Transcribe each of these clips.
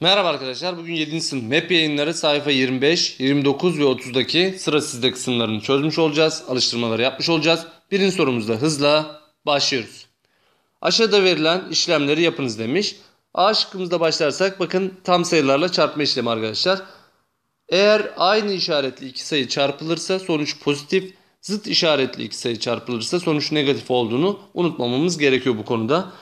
Merhaba arkadaşlar. Bugün 7. sınıf MEP yayınları sayfa 25, 29 ve 30'daki sıra sizde kısımlarını çözmüş olacağız. Alıştırmaları yapmış olacağız. Birinci sorumuzda hızla başlıyoruz. Aşağıda verilen işlemleri yapınız demiş. A şıkkımızda başlarsak bakın tam sayılarla çarpma işlemi arkadaşlar. Eğer aynı işaretli iki sayı çarpılırsa sonuç pozitif, zıt işaretli iki sayı çarpılırsa sonuç negatif olduğunu unutmamamız gerekiyor bu konuda.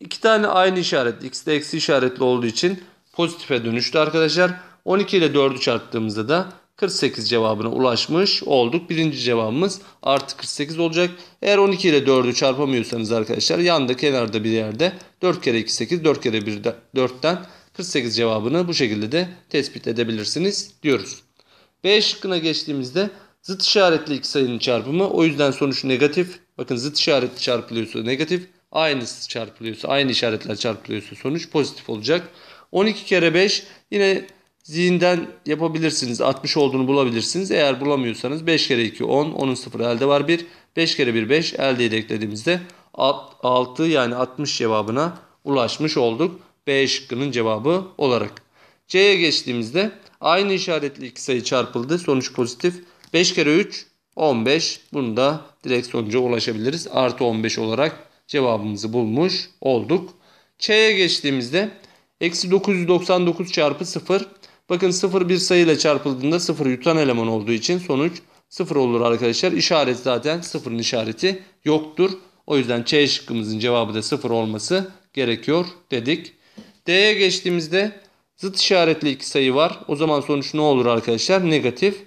İki tane aynı işaretli, ikisi de eksi işaretli olduğu için pozitife dönüştü arkadaşlar. 12 ile 4'ü çarptığımızda da 48 cevabına ulaşmış olduk. Birinci cevabımız artı 48 olacak. Eğer 12 ile 4'ü çarpamıyorsanız arkadaşlar yanda kenarda bir yerde 4 kere 2 8 4 kere 1 4'ten 48 cevabını bu şekilde de tespit edebilirsiniz diyoruz. B şıkkına geçtiğimizde zıt işaretli iki sayının çarpımı o yüzden sonuç negatif. Bakın zıt işaretli çarpılıyorsa negatif, aynısı çarpılıyorsa aynı işaretler çarpılıyorsa sonuç pozitif olacak. 12 kere 5 yine zihinden yapabilirsiniz. 60 olduğunu bulabilirsiniz. Eğer bulamıyorsanız 5 kere 2 10. 10'un sıfırı elde var 1. 5 kere 1 5. Elde eklediğimizde 6 yani 60 cevabına ulaşmış olduk. B şıkkının cevabı olarak. C'ye geçtiğimizde aynı işaretli iki sayı çarpıldı. Sonuç pozitif. 5 kere 3 15. Bunu da direkt sonuca ulaşabiliriz. Artı 15 olarak cevabımızı bulmuş olduk. C'ye geçtiğimizde Eksi 999 çarpı 0. Bakın 0 bir sayıyla çarpıldığında 0 yutan eleman olduğu için sonuç 0 olur arkadaşlar. İşaret zaten 0'ın işareti yoktur. O yüzden C şıkkımızın cevabı da 0 olması gerekiyor dedik. D'ye geçtiğimizde zıt işaretli iki sayı var. O zaman sonuç ne olur arkadaşlar? Negatif.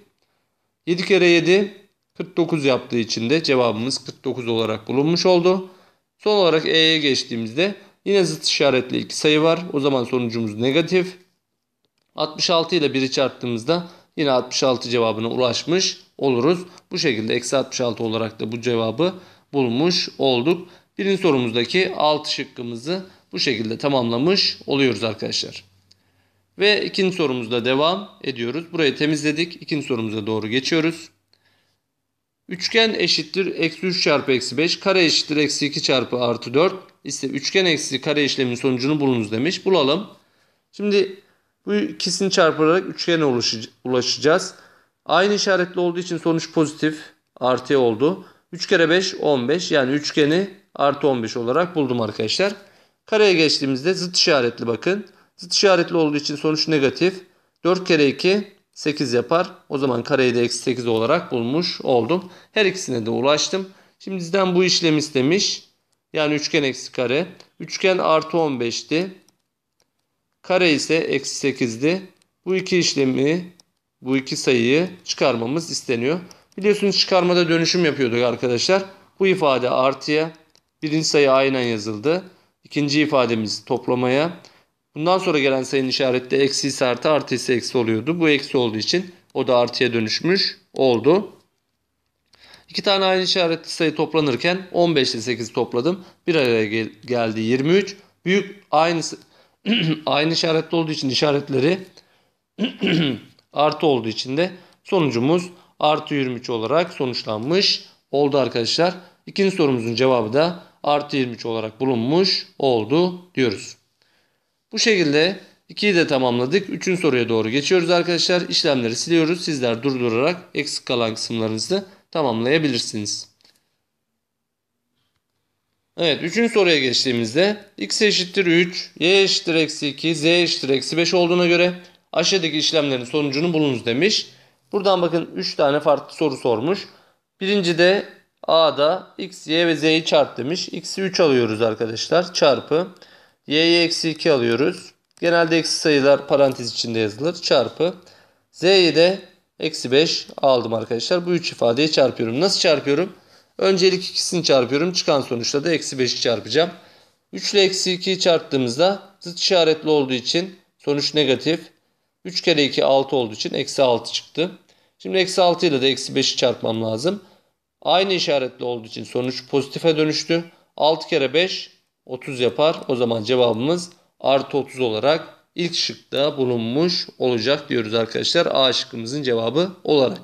7 kere 7 49 yaptığı için de cevabımız 49 olarak bulunmuş oldu. Son olarak E'ye geçtiğimizde Yine zıt işaretli iki sayı var. O zaman sonucumuz negatif. 66 ile 1'i çarptığımızda yine 66 cevabına ulaşmış oluruz. Bu şekilde eksi 66 olarak da bu cevabı bulmuş olduk. Birinci sorumuzdaki 6 şıkkımızı bu şekilde tamamlamış oluyoruz arkadaşlar. Ve ikinci sorumuzda devam ediyoruz. Burayı temizledik. İkinci sorumuza doğru geçiyoruz. Üçgen eşittir eksi 3 çarpı eksi 5. Kare eşittir eksi 2 çarpı artı 4. İşte üçgen eksi kare işleminin sonucunu bulunuz demiş. Bulalım. Şimdi bu ikisini çarpılarak üçgene ulaşacağız. Aynı işaretli olduğu için sonuç pozitif artı oldu. 3 kere 5 15 yani üçgeni artı 15 olarak buldum arkadaşlar. Kareye geçtiğimizde zıt işaretli bakın. Zıt işaretli olduğu için sonuç negatif. 4 kere 2 8 yapar. O zaman kareyi de eksi 8 olarak bulmuş oldum. Her ikisine de ulaştım. Şimdi bizden bu işlem istemiş. Yani üçgen eksi kare. Üçgen artı 15'ti. Kare ise eksi 8'di. Bu iki işlemi, bu iki sayıyı çıkarmamız isteniyor. Biliyorsunuz çıkarmada dönüşüm yapıyorduk arkadaşlar. Bu ifade artıya, birinci sayı aynen yazıldı. İkinci ifademiz toplamaya, Bundan sonra gelen sayının işareti eksi ise artı artı ise eksi oluyordu. Bu eksi olduğu için o da artıya dönüşmüş oldu. İki tane aynı işaretli sayı toplanırken 15 ile 8 topladım. Bir araya gel geldi 23. Büyük aynı aynı işaretli olduğu için işaretleri artı olduğu için de sonucumuz artı 23 olarak sonuçlanmış oldu arkadaşlar. İkinci sorumuzun cevabı da artı 23 olarak bulunmuş oldu diyoruz. Bu şekilde 2'yi de tamamladık. 3. soruya doğru geçiyoruz arkadaşlar. İşlemleri siliyoruz. Sizler durdurarak eksik kalan kısımlarınızı tamamlayabilirsiniz. Evet 3. soruya geçtiğimizde x eşittir 3, y eşittir eksi 2, z eşittir eksi 5 olduğuna göre aşağıdaki işlemlerin sonucunu bulunuz demiş. Buradan bakın 3 tane farklı soru sormuş. Birinci de A'da x, y ve z'yi çarp demiş. x'i 3 alıyoruz arkadaşlar. Çarpı y'yi eksi 2 alıyoruz. Genelde eksi sayılar parantez içinde yazılır. Çarpı. Z'yi de eksi 5 aldım arkadaşlar. Bu üç ifadeye çarpıyorum. Nasıl çarpıyorum? Öncelik ikisini çarpıyorum. Çıkan sonuçta da eksi 5'i çarpacağım. 3 ile eksi 2'yi çarptığımızda zıt işaretli olduğu için sonuç negatif. 3 kere 2 6 olduğu için eksi 6 çıktı. Şimdi eksi 6 ile de eksi 5'i çarpmam lazım. Aynı işaretli olduğu için sonuç pozitife dönüştü. 6 kere 5 30 yapar. O zaman cevabımız artı 30 olarak ilk şıkta bulunmuş olacak diyoruz arkadaşlar. A şıkkımızın cevabı olarak.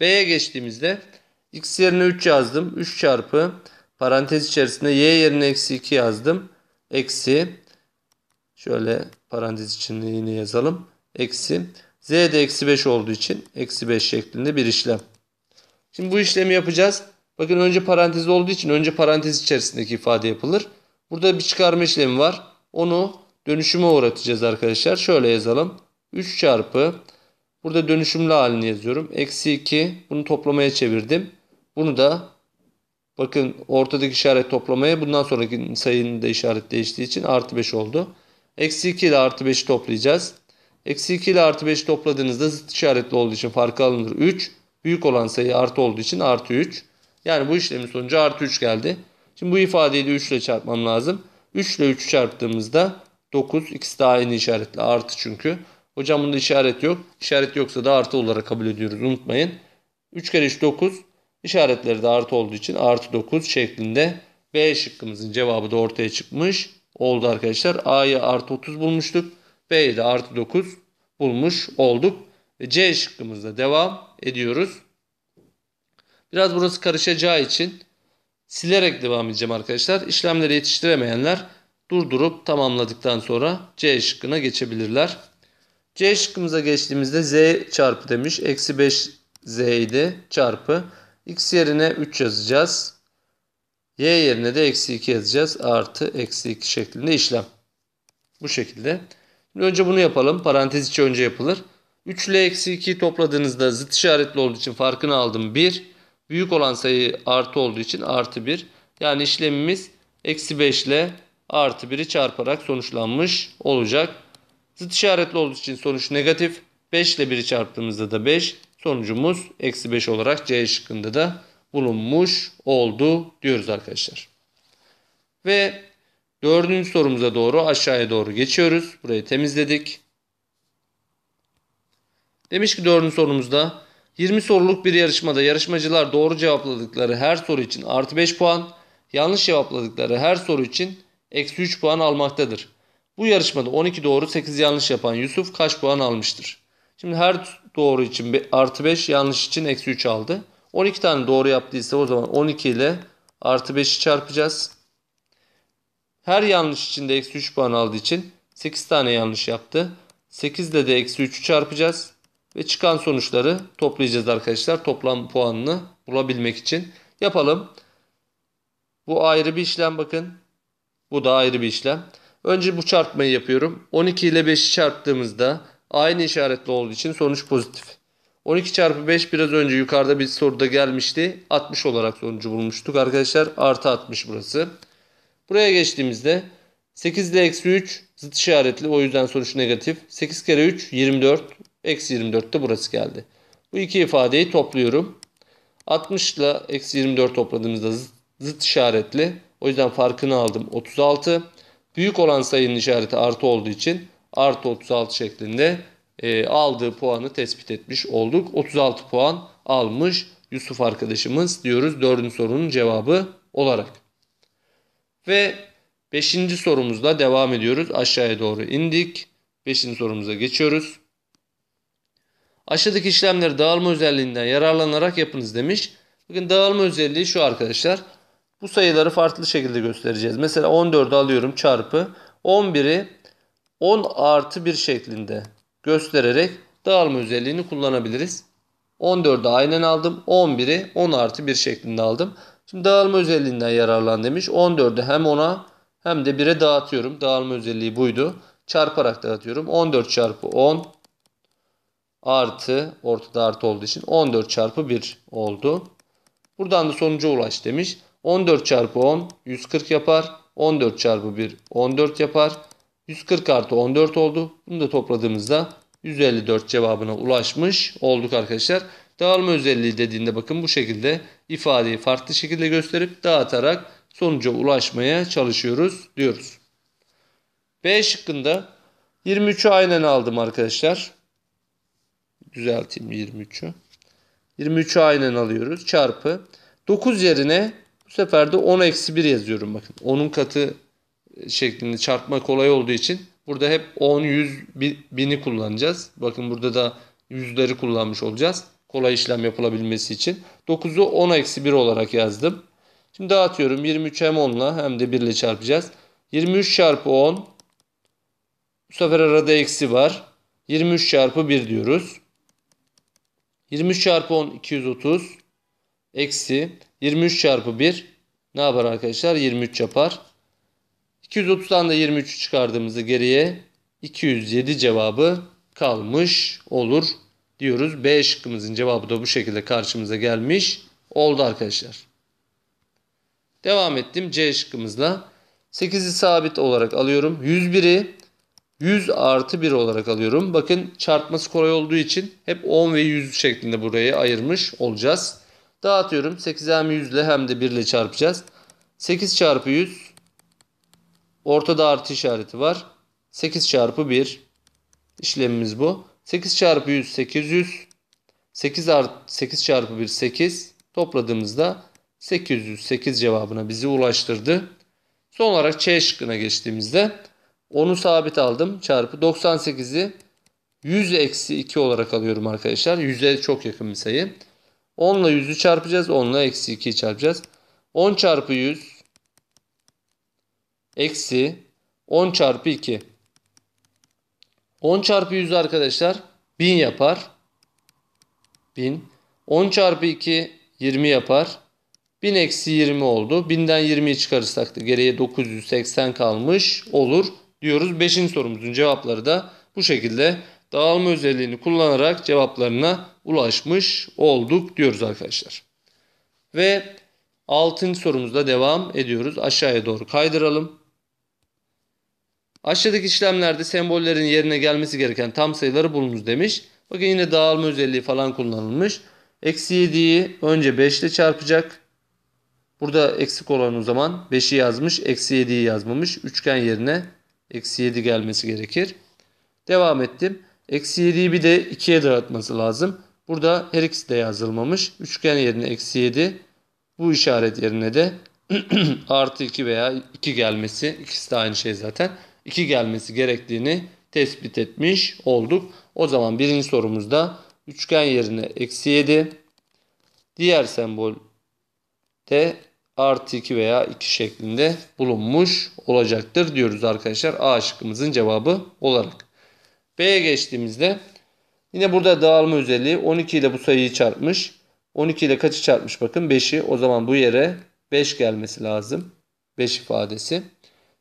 B'ye geçtiğimizde x yerine 3 yazdım. 3 çarpı parantez içerisinde y yerine eksi 2 yazdım. Eksi şöyle parantez içinde yine yazalım. Eksi z de eksi 5 olduğu için eksi 5 şeklinde bir işlem. Şimdi bu işlemi yapacağız. Bakın önce parantez olduğu için önce parantez içerisindeki ifade yapılır. Burada bir çıkarma işlemi var. Onu dönüşüme uğratacağız arkadaşlar. Şöyle yazalım. 3 çarpı burada dönüşümlü halini yazıyorum. Eksi 2 bunu toplamaya çevirdim. Bunu da bakın ortadaki işaret toplamaya bundan sonraki sayının da işaret değiştiği için artı 5 oldu. Eksi 2 ile artı 5'i toplayacağız. Eksi 2 ile artı 5 topladığınızda zıt işaretli olduğu için farkı alınır 3. Büyük olan sayı artı olduğu için artı 3. Yani bu işlemin sonucu artı 3 geldi. Şimdi bu ifadeyi de 3 ile çarpmam lazım. 3 ile 3 çarptığımızda 9. X de aynı işaretle artı çünkü. Hocam bunda işaret yok. İşaret yoksa da artı olarak kabul ediyoruz. Unutmayın. 3 kere 3 9. İşaretleri de artı olduğu için artı 9 şeklinde B şıkkımızın cevabı da ortaya çıkmış oldu arkadaşlar. A'yı artı 30 bulmuştuk. B'yi de artı 9 bulmuş olduk. C şıkkımızda devam ediyoruz. Biraz burası karışacağı için silerek devam edeceğim arkadaşlar. İşlemleri yetiştiremeyenler durdurup tamamladıktan sonra C şıkkına geçebilirler. C şıkkımıza geçtiğimizde Z çarpı demiş. Eksi 5 Z idi çarpı. X yerine 3 yazacağız. Y yerine de eksi 2 yazacağız. Artı eksi 2 şeklinde işlem. Bu şekilde. Şimdi önce bunu yapalım. Parantez içi önce yapılır. 3 ile eksi 2'yi topladığınızda zıt işaretli olduğu için farkını aldım. 1. Büyük olan sayı artı olduğu için artı 1. Yani işlemimiz eksi 5 ile artı 1'i çarparak sonuçlanmış olacak. Zıt işaretli olduğu için sonuç negatif. 5 ile 1'i çarptığımızda da 5. Sonucumuz eksi 5 olarak C şıkkında da bulunmuş oldu diyoruz arkadaşlar. Ve dördüncü sorumuza doğru aşağıya doğru geçiyoruz. Burayı temizledik. Demiş ki dördüncü sorumuzda 20 soruluk bir yarışmada yarışmacılar doğru cevapladıkları her soru için artı 5 puan, yanlış cevapladıkları her soru için eksi 3 puan almaktadır. Bu yarışmada 12 doğru 8 yanlış yapan Yusuf kaç puan almıştır? Şimdi her doğru için artı 5 yanlış için eksi 3 aldı. 12 tane doğru yaptıysa o zaman 12 ile artı 5'i çarpacağız. Her yanlış için de eksi 3 puan aldığı için 8 tane yanlış yaptı. 8 ile de eksi 3'ü çarpacağız ve çıkan sonuçları toplayacağız arkadaşlar. Toplam puanını bulabilmek için yapalım. Bu ayrı bir işlem bakın. Bu da ayrı bir işlem. Önce bu çarpmayı yapıyorum. 12 ile 5'i çarptığımızda aynı işaretli olduğu için sonuç pozitif. 12 çarpı 5 biraz önce yukarıda bir soruda gelmişti. 60 olarak sonucu bulmuştuk arkadaşlar. Artı 60 burası. Buraya geçtiğimizde 8 ile eksi 3 zıt işaretli o yüzden sonuç negatif. 8 kere 3 24 Eksi 24 de burası geldi. Bu iki ifadeyi topluyorum. 60 ile eksi 24 topladığımızda zıt işaretli. O yüzden farkını aldım 36. Büyük olan sayının işareti artı olduğu için artı 36 şeklinde e, aldığı puanı tespit etmiş olduk. 36 puan almış Yusuf arkadaşımız diyoruz dördüncü sorunun cevabı olarak. Ve beşinci sorumuzla devam ediyoruz. Aşağıya doğru indik. Beşinci sorumuza geçiyoruz. Aşağıdaki işlemleri dağılma özelliğinden yararlanarak yapınız demiş. Bakın dağılma özelliği şu arkadaşlar. Bu sayıları farklı şekilde göstereceğiz. Mesela 14'ü alıyorum çarpı 11'i 10 artı 1 şeklinde göstererek dağılma özelliğini kullanabiliriz. 14'ü aynen aldım. 11'i 10 artı 1 şeklinde aldım. Şimdi dağılma özelliğinden yararlan demiş. 14'ü hem 10'a hem de 1'e dağıtıyorum. Dağılma özelliği buydu. Çarparak dağıtıyorum. 14 çarpı 10 artı ortada artı olduğu için 14 çarpı 1 oldu. Buradan da sonuca ulaş demiş. 14 çarpı 10 140 yapar. 14 çarpı 1 14 yapar. 140 artı 14 oldu. Bunu da topladığımızda 154 cevabına ulaşmış olduk arkadaşlar. Dağılma özelliği dediğinde bakın bu şekilde ifadeyi farklı şekilde gösterip dağıtarak sonuca ulaşmaya çalışıyoruz diyoruz. B şıkkında 23'ü aynen aldım arkadaşlar düzelteyim 23'ü. 23'ü aynen alıyoruz. Çarpı 9 yerine bu sefer de 10 eksi 1 yazıyorum bakın. 10'un katı şeklinde çarpma kolay olduğu için burada hep 10, 100, 1000'i kullanacağız. Bakın burada da yüzleri kullanmış olacağız. Kolay işlem yapılabilmesi için. 9'u 10 eksi 1 olarak yazdım. Şimdi dağıtıyorum. 23 hem 10'la hem de 1 ile çarpacağız. 23 çarpı 10. Bu sefer arada eksi var. 23 çarpı 1 diyoruz. 23 çarpı 10 230 eksi 23 çarpı 1 ne yapar arkadaşlar? 23 yapar. 230'dan da 23'ü çıkardığımızda geriye 207 cevabı kalmış olur diyoruz. B şıkkımızın cevabı da bu şekilde karşımıza gelmiş oldu arkadaşlar. Devam ettim C şıkkımızla. 8'i sabit olarak alıyorum. 101'i 100 artı 1 olarak alıyorum. Bakın çarpması kolay olduğu için hep 10 ve 100 şeklinde buraya ayırmış olacağız. Dağıtıyorum. 8 hem 100 ile hem de 1 ile çarpacağız. 8 çarpı 100. Ortada artı işareti var. 8 çarpı 1. işlemimiz bu. 8 çarpı 100 800. 8 art, 8 çarpı 1 8. Topladığımızda 808 cevabına bizi ulaştırdı. Son olarak C şıkkına geçtiğimizde 10'u sabit aldım çarpı 98'i 100 eksi 2 olarak alıyorum arkadaşlar. 100'e çok yakın bir sayı. 10 ile 100'ü çarpacağız. 10 ile eksi 2'yi çarpacağız. 10 çarpı 100 eksi 10 çarpı 2. 10 çarpı 100 arkadaşlar 1000 yapar. 1000. 10 çarpı 2 20 yapar. 1000 eksi 20 oldu. 1000'den 20'yi çıkarırsak da geriye 980 kalmış olur diyoruz. Beşinci sorumuzun cevapları da bu şekilde dağılma özelliğini kullanarak cevaplarına ulaşmış olduk diyoruz arkadaşlar. Ve 6. sorumuzda devam ediyoruz. Aşağıya doğru kaydıralım. Aşağıdaki işlemlerde sembollerin yerine gelmesi gereken tam sayıları bulunuz demiş. Bakın yine dağılma özelliği falan kullanılmış. Eksi 7'yi önce 5 ile çarpacak. Burada eksik olan o zaman 5'i yazmış. Eksi 7'yi yazmamış. Üçgen yerine Eksi 7 gelmesi gerekir. Devam ettim. Eksi 7'yi bir de 2'ye dağıtması lazım. Burada her ikisi de yazılmamış. Üçgen yerine eksi 7. Bu işaret yerine de artı 2 veya 2 gelmesi. ikisi de aynı şey zaten. 2 gelmesi gerektiğini tespit etmiş olduk. O zaman birinci sorumuzda üçgen yerine eksi 7. Diğer sembol de artı 2 veya 2 şeklinde bulunmuş olacaktır diyoruz arkadaşlar. A şıkkımızın cevabı olarak. B'ye geçtiğimizde yine burada dağılma özelliği 12 ile bu sayıyı çarpmış. 12 ile kaçı çarpmış bakın 5'i. O zaman bu yere 5 gelmesi lazım. 5 ifadesi.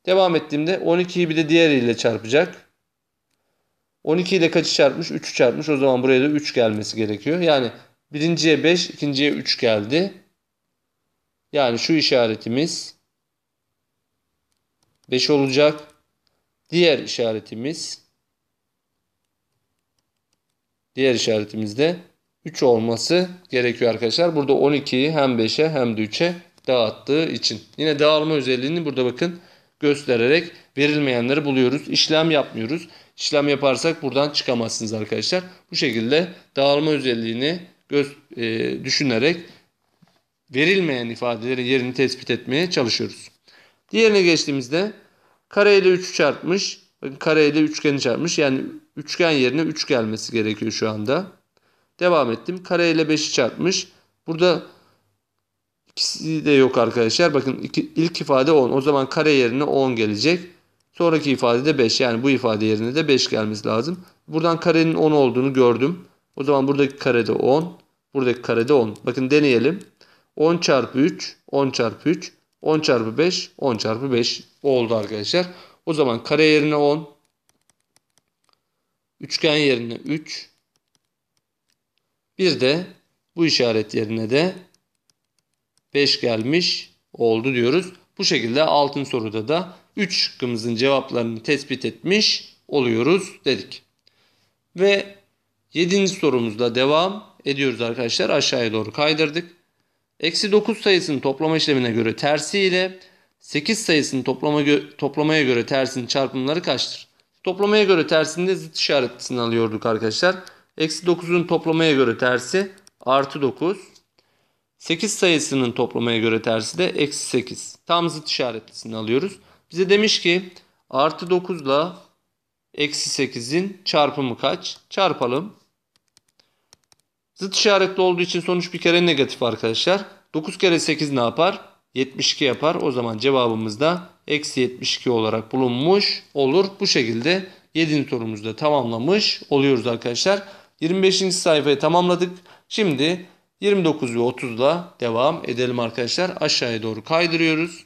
Devam ettiğimde 12'yi bir de diğeriyle çarpacak. 12 ile kaçı çarpmış? 3'ü çarpmış. O zaman buraya da 3 gelmesi gerekiyor. Yani birinciye 5, ikinciye 3 geldi. Yani şu işaretimiz 5 olacak. Diğer işaretimiz diğer işaretimizde 3 olması gerekiyor arkadaşlar. Burada 12'yi hem 5'e hem de 3'e dağıttığı için. Yine dağılma özelliğini burada bakın göstererek verilmeyenleri buluyoruz. İşlem yapmıyoruz. İşlem yaparsak buradan çıkamazsınız arkadaşlar. Bu şekilde dağılma özelliğini göz, e, düşünerek verilmeyen ifadelerin yerini tespit etmeye çalışıyoruz. Diğerine geçtiğimizde kareyle 3'ü çarpmış. Bakın kareyle üçgeni çarpmış. Yani üçgen yerine 3 gelmesi gerekiyor şu anda. Devam ettim. Kareyle 5'i çarpmış. Burada ikisi de yok arkadaşlar. Bakın iki, ilk ifade 10. O zaman kare yerine 10 gelecek. Sonraki ifade de 5. Yani bu ifade yerine de 5 gelmesi lazım. Buradan karenin 10 olduğunu gördüm. O zaman buradaki kare de 10. Buradaki kare de 10. Bakın deneyelim. 10 çarpı 3, 10 çarpı 3, 10 çarpı 5, 10 çarpı 5 oldu arkadaşlar. O zaman kare yerine 10, üçgen yerine 3, bir de bu işaret yerine de 5 gelmiş oldu diyoruz. Bu şekilde altın soruda da 3 şıkkımızın cevaplarını tespit etmiş oluyoruz dedik. Ve 7. sorumuzla devam ediyoruz arkadaşlar. Aşağıya doğru kaydırdık. Eksi 9 sayısının toplama işlemine göre tersi ile 8 sayısının toplama gö toplamaya göre tersinin çarpımları kaçtır? Toplamaya göre tersinde zıt işaretlisini alıyorduk arkadaşlar. Eksi 9'un toplamaya göre tersi artı 9. 8 sayısının toplamaya göre tersi de eksi 8. Tam zıt işaretlisini alıyoruz. Bize demiş ki artı 9 ile eksi 8'in çarpımı kaç? Çarpalım. Zıt işaretli olduğu için sonuç bir kere negatif arkadaşlar. 9 kere 8 ne yapar? 72 yapar. O zaman cevabımız da eksi 72 olarak bulunmuş olur. Bu şekilde 7. sorumuzu da tamamlamış oluyoruz arkadaşlar. 25. sayfayı tamamladık. Şimdi 29 ve 30'la devam edelim arkadaşlar. Aşağıya doğru kaydırıyoruz.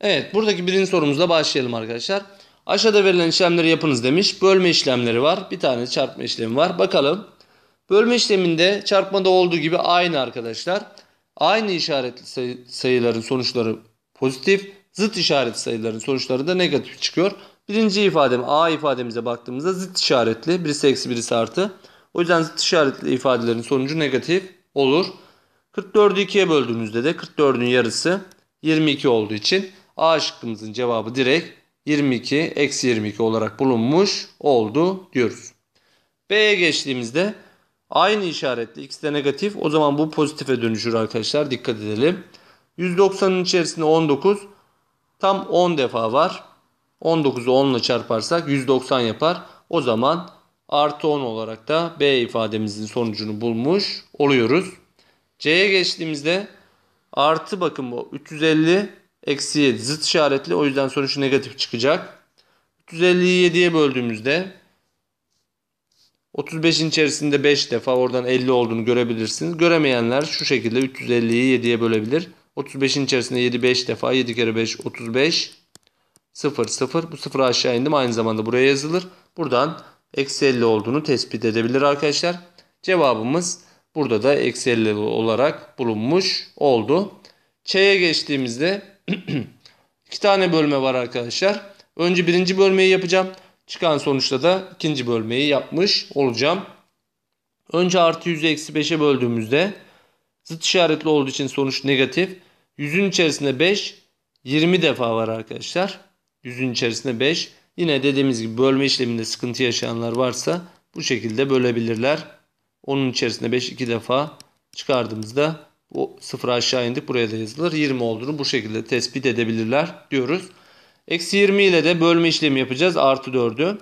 Evet buradaki birinci sorumuzla başlayalım arkadaşlar. Aşağıda verilen işlemleri yapınız demiş. Bölme işlemleri var. Bir tane çarpma işlemi var. Bakalım. Bölme işleminde çarpmada olduğu gibi aynı arkadaşlar. Aynı işaretli sayıların sonuçları pozitif. Zıt işaretli sayıların sonuçları da negatif çıkıyor. Birinci ifadem A ifademize baktığımızda zıt işaretli. Birisi eksi birisi artı. O yüzden zıt işaretli ifadelerin sonucu negatif olur. 44'ü 2'ye böldüğünüzde de 44'ün yarısı 22 olduğu için A şıkkımızın cevabı direkt 22 eksi 22 olarak bulunmuş oldu diyoruz. B'ye geçtiğimizde aynı işaretli x de negatif o zaman bu pozitife dönüşür arkadaşlar dikkat edelim. 190'ın içerisinde 19 tam 10 defa var. 19'u 10 ile çarparsak 190 yapar. O zaman artı 10 olarak da B ifademizin sonucunu bulmuş oluyoruz. C'ye geçtiğimizde artı bakın bu 350 eksiye zıt işaretli. O yüzden sonuç negatif çıkacak. 357'ye böldüğümüzde 35'in içerisinde 5 defa oradan 50 olduğunu görebilirsiniz. Göremeyenler şu şekilde 357'yi 7'ye bölebilir. 35'in içerisinde 7 5 defa 7 kere 5 35 0 0 bu 0 aşağı indim aynı zamanda buraya yazılır. Buradan eksi 50 olduğunu tespit edebilir arkadaşlar. Cevabımız burada da eksi 50 olarak bulunmuş oldu. Ç'ye geçtiğimizde İki tane bölme var arkadaşlar. Önce birinci bölmeyi yapacağım. Çıkan sonuçta da ikinci bölmeyi yapmış olacağım. Önce artı 100'ü eksi 5'e böldüğümüzde zıt işaretli olduğu için sonuç negatif. 100'ün içerisinde 5 20 defa var arkadaşlar. 100'ün içerisinde 5. Yine dediğimiz gibi bölme işleminde sıkıntı yaşayanlar varsa bu şekilde bölebilirler. Onun içerisinde 5 2 defa çıkardığımızda o sıfır aşağı indik buraya da yazılır. 20 olduğunu bu şekilde tespit edebilirler diyoruz. Eksi 20 ile de bölme işlemi yapacağız. Artı 4'ü.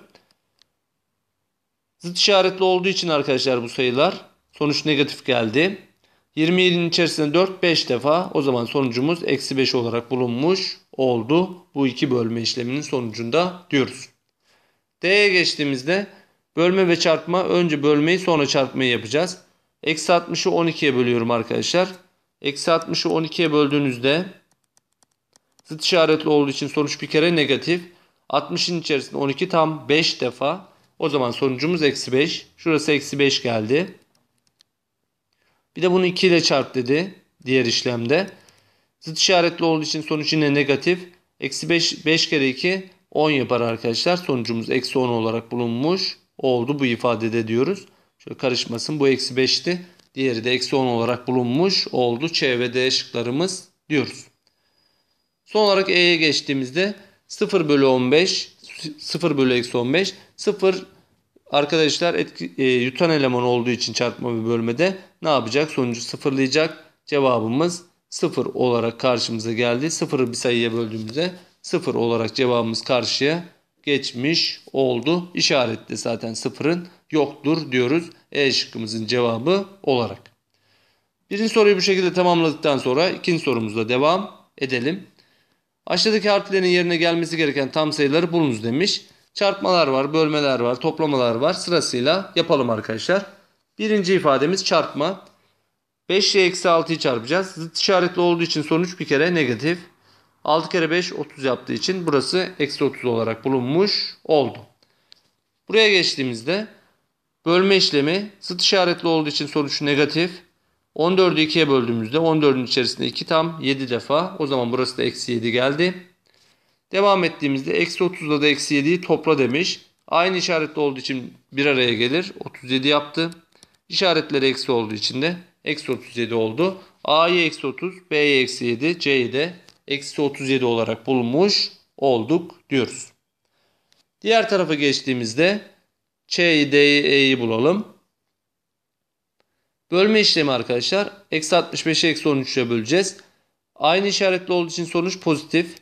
Zıt işaretli olduğu için arkadaşlar bu sayılar sonuç negatif geldi. 27'nin içerisinde 4 5 defa o zaman sonucumuz eksi 5 olarak bulunmuş oldu. Bu iki bölme işleminin sonucunda diyoruz. D'ye geçtiğimizde bölme ve çarpma önce bölmeyi sonra çarpmayı yapacağız. Eksi 60'ı 12'ye bölüyorum arkadaşlar. Eksi 60'ı 12'ye böldüğünüzde zıt işaretli olduğu için sonuç bir kere negatif. 60'ın içerisinde 12 tam 5 defa. O zaman sonucumuz eksi 5. Şurası eksi 5 geldi. Bir de bunu 2 ile çarp dedi diğer işlemde. Zıt işaretli olduğu için sonuç yine negatif. Eksi 5, 5 kere 2 10 yapar arkadaşlar. Sonucumuz eksi 10 olarak bulunmuş oldu bu ifadede diyoruz. Şöyle karışmasın. Bu eksi 5'ti. Diğeri de eksi 10 olarak bulunmuş oldu. C ve D şıklarımız diyoruz. Son olarak E'ye geçtiğimizde 0 bölü 15, 0 bölü eksi 15, 0 arkadaşlar etki, e, yutan eleman olduğu için çarpma ve bölmede ne yapacak? Sonucu sıfırlayacak. Cevabımız 0 olarak karşımıza geldi. 0'ı bir sayıya böldüğümüzde 0 olarak cevabımız karşıya geçmiş oldu. İşaretli zaten 0'ın yoktur diyoruz E şıkkımızın cevabı olarak. Birinci soruyu bu şekilde tamamladıktan sonra ikinci sorumuzla devam edelim. Aşağıdaki harflerin yerine gelmesi gereken tam sayıları bulunuz demiş. Çarpmalar var, bölmeler var, toplamalar var. Sırasıyla yapalım arkadaşlar. Birinci ifademiz çarpma. 5 ile eksi 6'yı çarpacağız. Zıt işaretli olduğu için sonuç bir kere negatif. 6 kere 5 30 yaptığı için burası eksi 30 olarak bulunmuş oldu. Buraya geçtiğimizde Bölme işlemi zıt işaretli olduğu için sonuç negatif. 14'ü 2'ye böldüğümüzde 14'ün içerisinde 2 tam 7 defa. O zaman burası da eksi 7 geldi. Devam ettiğimizde eksi 30'da da eksi 7'yi topla demiş. Aynı işaretli olduğu için bir araya gelir. 37 yaptı. İşaretleri eksi olduğu için de eksi 37 oldu. A'yı eksi 30, B'ye eksi 7, C'yi de eksi 37 olarak bulmuş olduk diyoruz. Diğer tarafa geçtiğimizde CDE'yi bulalım. Bölme işlemi arkadaşlar. Eksi 65'i eksi 13'e böleceğiz. Aynı işaretli olduğu için sonuç pozitif.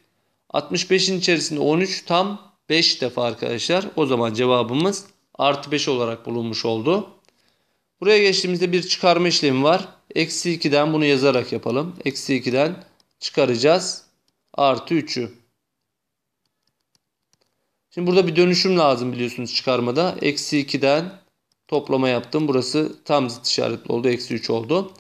65'in içerisinde 13 tam 5 defa arkadaşlar. O zaman cevabımız artı 5 olarak bulunmuş oldu. Buraya geçtiğimizde bir çıkarma işlemi var. Eksi 2'den bunu yazarak yapalım. Eksi 2'den çıkaracağız. Artı 3'ü. Şimdi burada bir dönüşüm lazım biliyorsunuz çıkarmada. Eksi 2'den toplama yaptım. Burası tam zıt işaretli oldu. Eksi 3 oldu.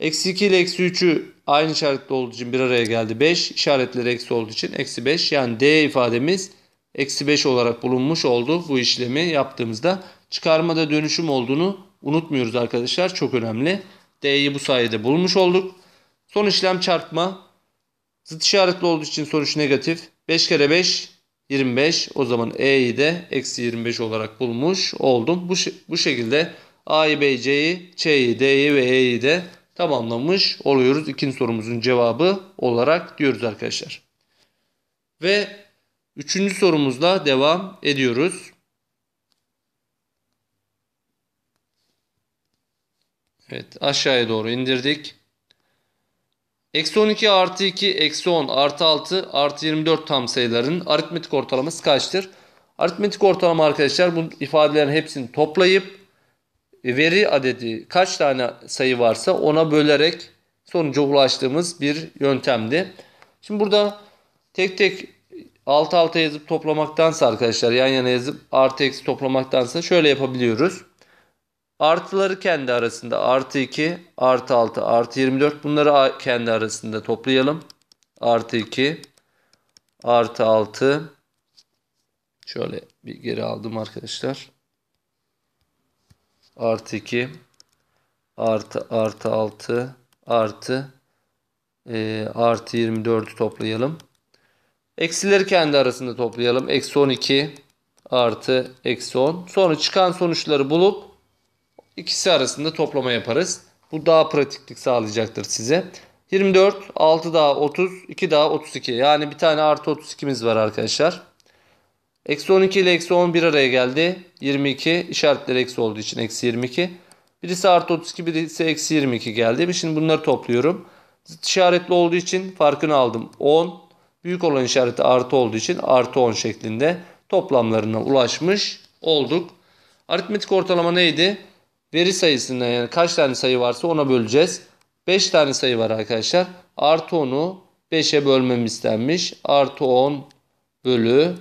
Eksi 2 ile eksi 3'ü aynı işaretli olduğu için bir araya geldi. 5 işaretleri eksi olduğu için eksi 5. Yani D ifademiz eksi 5 olarak bulunmuş oldu bu işlemi yaptığımızda. Çıkarmada dönüşüm olduğunu unutmuyoruz arkadaşlar. Çok önemli. D'yi bu sayede bulmuş olduk. Son işlem çarpma. Zıt işaretli olduğu için sonuç negatif. 5 kere 5 25. O zaman E'yi de eksi 25 olarak bulmuş oldum. Bu, bu şekilde A'yı, B'yi, C'yi, Ç'yi, D'yi ve E'yi de tamamlamış oluyoruz. İkinci sorumuzun cevabı olarak diyoruz arkadaşlar. Ve üçüncü sorumuzla devam ediyoruz. Evet aşağıya doğru indirdik. Eksi 12 artı 2 eksi 10 artı 6 artı 24 tam sayıların aritmetik ortalaması kaçtır? Aritmetik ortalama arkadaşlar bu ifadelerin hepsini toplayıp e, veri adedi kaç tane sayı varsa ona bölerek sonuca ulaştığımız bir yöntemdi. Şimdi burada tek tek alt alta yazıp toplamaktansa arkadaşlar yan yana yazıp artı eksi toplamaktansa şöyle yapabiliyoruz. Artıları kendi arasında artı 2, artı 6, artı 24 bunları kendi arasında toplayalım. Artı 2, artı 6. Şöyle bir geri aldım arkadaşlar. Artı 2, artı artı 6, artı e, artı 24'ü toplayalım. Eksileri kendi arasında toplayalım. Eksi 12 artı eksi 10. Sonra çıkan sonuçları bulup İkisi arasında toplama yaparız. Bu daha pratiklik sağlayacaktır size. 24, 6 daha 30, 2 daha 32. Yani bir tane artı 32'miz var arkadaşlar. Eksi 12 ile eksi 11 araya geldi. 22 işaretleri eksi olduğu için eksi 22. Birisi artı 32 birisi eksi 22 geldi. Şimdi bunları topluyorum. İşaretli olduğu için farkını aldım. 10 büyük olan işareti artı olduğu için artı 10 şeklinde toplamlarına ulaşmış olduk. Aritmetik ortalama neydi? veri sayısına yani kaç tane sayı varsa ona böleceğiz. 5 tane sayı var arkadaşlar. Artı 10'u 5'e bölmem istenmiş. Artı 10 bölü